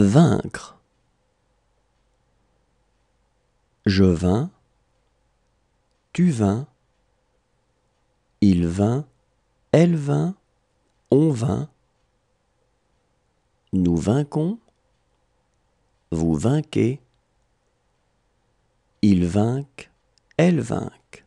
vaincre. Je vins, tu vins, il vint, elle vint, on vint, nous vainquons, vous vainquez, ils vainquent, elles vainquent.